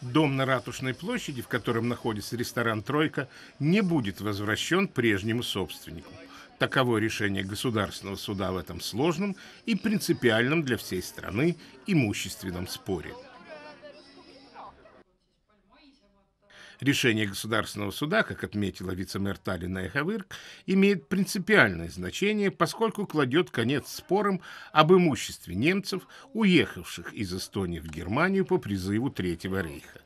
Дом на Ратушной площади, в котором находится ресторан «Тройка», не будет возвращен прежнему собственнику. Таково решение Государственного суда в этом сложном и принципиальном для всей страны имущественном споре. Решение Государственного суда, как отметила вице-мэр Талина Эховырк, имеет принципиальное значение, поскольку кладет конец спорам об имуществе немцев, уехавших из Эстонии в Германию по призыву Третьего рейха.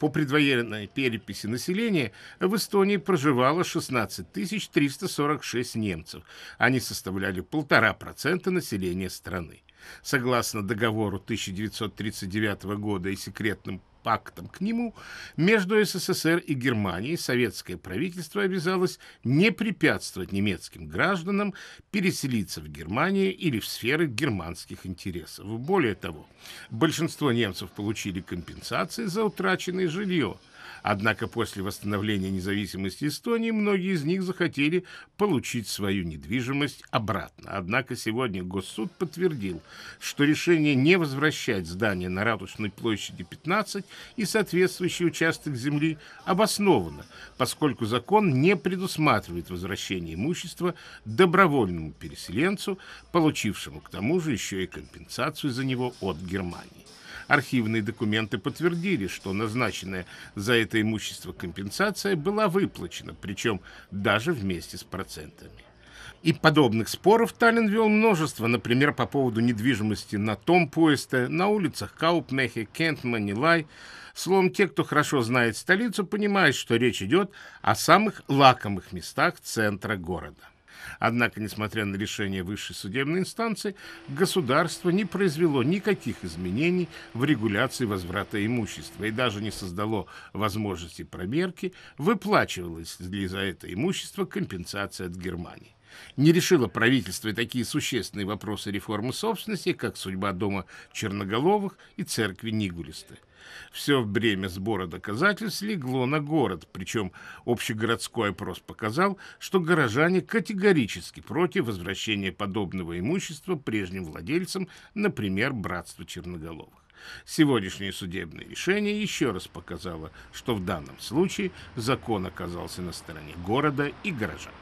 По предвоенной переписи населения в Эстонии проживало 16 346 немцев. Они составляли 1,5% населения страны. Согласно договору 1939 года и секретным пактом к нему, между СССР и Германией советское правительство обязалось не препятствовать немецким гражданам переселиться в Германию или в сферы германских интересов. Более того, большинство немцев получили компенсации за утраченное жилье – Однако после восстановления независимости Эстонии многие из них захотели получить свою недвижимость обратно. Однако сегодня Госсуд подтвердил, что решение не возвращать здание на Ратушной площади 15 и соответствующий участок земли обосновано, поскольку закон не предусматривает возвращение имущества добровольному переселенцу, получившему к тому же еще и компенсацию за него от Германии. Архивные документы подтвердили, что назначенная за это имущество компенсация была выплачена, причем даже вместе с процентами. И подобных споров Таллин вел множество, например, по поводу недвижимости на том поезде, на улицах Каупмехе, Кент, Манилай. Словом, те, кто хорошо знает столицу, понимают, что речь идет о самых лакомых местах центра города. Однако, несмотря на решение высшей судебной инстанции, государство не произвело никаких изменений в регуляции возврата имущества и даже не создало возможности проверки, выплачивалось ли за это имущество компенсация от Германии не решило правительство такие существенные вопросы реформы собственности, как судьба дома Черноголовых и церкви Нигулиста. Все бремя сбора доказательств легло на город, причем общегородской опрос показал, что горожане категорически против возвращения подобного имущества прежним владельцам, например, братства Черноголовых. Сегодняшнее судебное решение еще раз показало, что в данном случае закон оказался на стороне города и горожан.